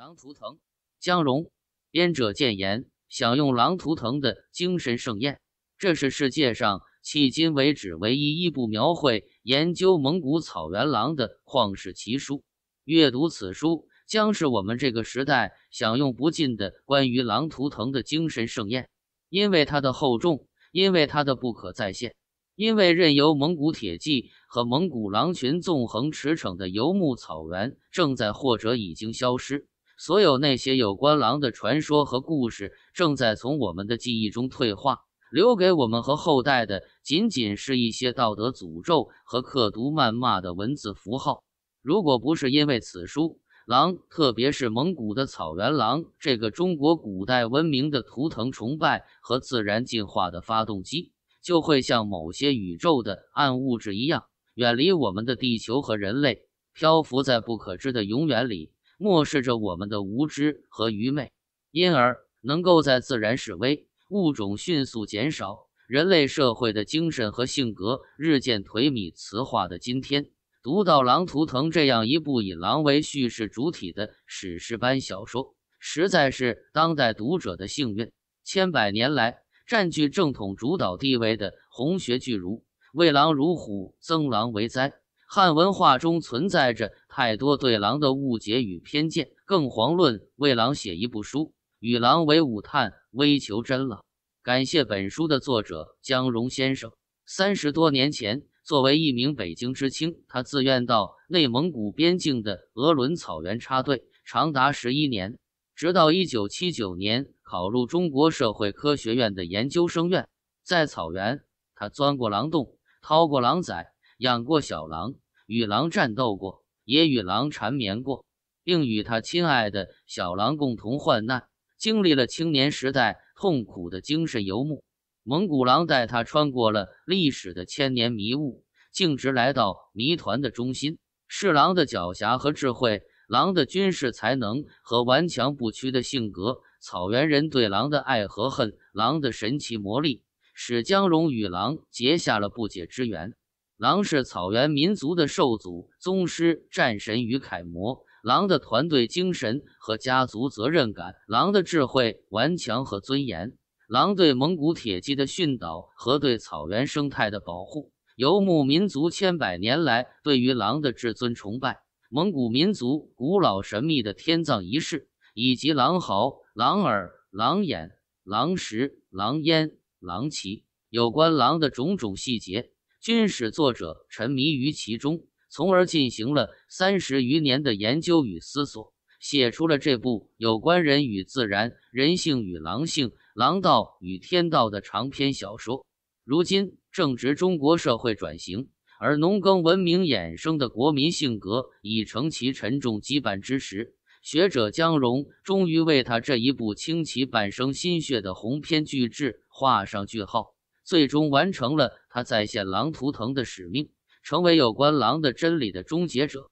《狼图腾》，姜戎。编者建言：享用《狼图腾》的精神盛宴，这是世界上迄今为止唯一一部描绘、研究蒙古草原狼的旷世奇书。阅读此书，将是我们这个时代享用不尽的关于《狼图腾》的精神盛宴，因为它的厚重，因为它的不可再现，因为任由蒙古铁骑和蒙古狼群纵横驰骋的游牧草原正在或者已经消失。所有那些有关狼的传说和故事，正在从我们的记忆中退化，留给我们和后代的，仅仅是一些道德诅咒和刻毒谩骂的文字符号。如果不是因为此书，狼，特别是蒙古的草原狼，这个中国古代文明的图腾崇拜和自然进化的发动机，就会像某些宇宙的暗物质一样，远离我们的地球和人类，漂浮在不可知的永远里。漠视着我们的无知和愚昧，因而能够在自然示威、物种迅速减少、人类社会的精神和性格日渐颓靡、词化的今天，读到《狼图腾》这样一部以狼为叙事主体的史诗般小说，实在是当代读者的幸运。千百年来，占据正统主导地位的红学巨儒为狼如虎，增狼为灾，汉文化中存在着。太多对狼的误解与偏见，更遑论为狼写一部书，与狼为伍，探微求真了。感谢本书的作者江荣先生。三十多年前，作为一名北京知青，他自愿到内蒙古边境的额伦草原插队，长达十一年，直到一九七九年考入中国社会科学院的研究生院。在草原，他钻过狼洞，掏过狼崽，养过小狼，与狼战斗过。也与狼缠绵过，并与他亲爱的小狼共同患难，经历了青年时代痛苦的精神游牧。蒙古狼带他穿过了历史的千年迷雾，径直来到谜团的中心。是狼的狡黠和智慧，狼的军事才能和顽强不屈的性格，草原人对狼的爱和恨，狼的神奇魔力，使江荣与狼结下了不解之缘。狼是草原民族的受祖宗师、战神与楷模。狼的团队精神和家族责任感，狼的智慧、顽强和尊严，狼对蒙古铁骑的训导和对草原生态的保护，游牧民族千百年来对于狼的至尊崇拜，蒙古民族古老神秘的天葬仪式，以及狼嚎、狼耳、狼眼、狼食、狼烟、狼旗，有关狼的种种细节。军史作者沉迷于其中，从而进行了三十余年的研究与思索，写出了这部有关人与自然、人性与狼性、狼道与天道的长篇小说。如今正值中国社会转型，而农耕文明衍生的国民性格已成其沉重羁绊之时，学者姜龙终于为他这一部倾其半生心血的鸿篇巨制画上句号，最终完成了。他再现狼图腾的使命，成为有关狼的真理的终结者。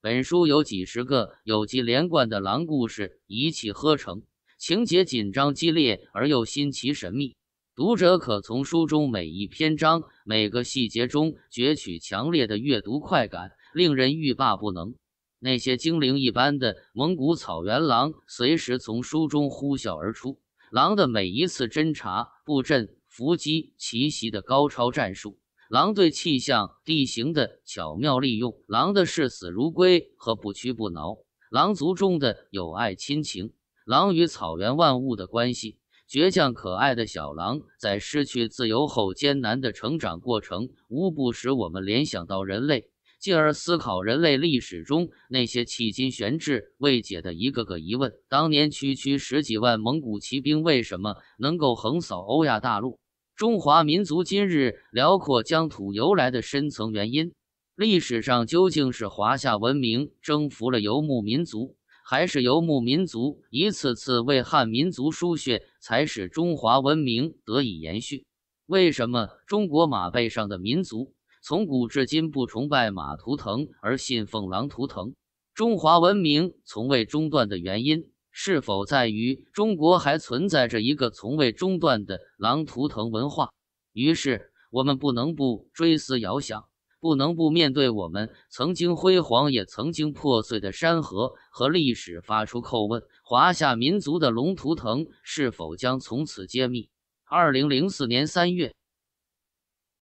本书有几十个有机连贯的狼故事，一气呵成，情节紧张激烈而又新奇神秘。读者可从书中每一篇章、每个细节中攫取强烈的阅读快感，令人欲罢不能。那些精灵一般的蒙古草原狼，随时从书中呼啸而出。狼的每一次侦查布阵。伏击、奇袭的高超战术，狼对气象、地形的巧妙利用，狼的视死如归和不屈不挠，狼族中的友爱亲情，狼与草原万物的关系，倔强可爱的小狼在失去自由后艰难的成长过程，无不使我们联想到人类，进而思考人类历史中那些迄今悬置未解的一个个疑问。当年区区十几万蒙古骑兵为什么能够横扫欧亚大陆？中华民族今日辽阔疆土由来的深层原因，历史上究竟是华夏文明征服了游牧民族，还是游牧民族一次次为汉民族输血，才使中华文明得以延续？为什么中国马背上的民族从古至今不崇拜马图腾而信奉狼图腾？中华文明从未中断的原因？是否在于中国还存在着一个从未中断的狼图腾文化？于是，我们不能不追思遥想，不能不面对我们曾经辉煌也曾经破碎的山河和历史，发出叩问：华夏民族的龙图腾是否将从此揭秘？二零零四年三月。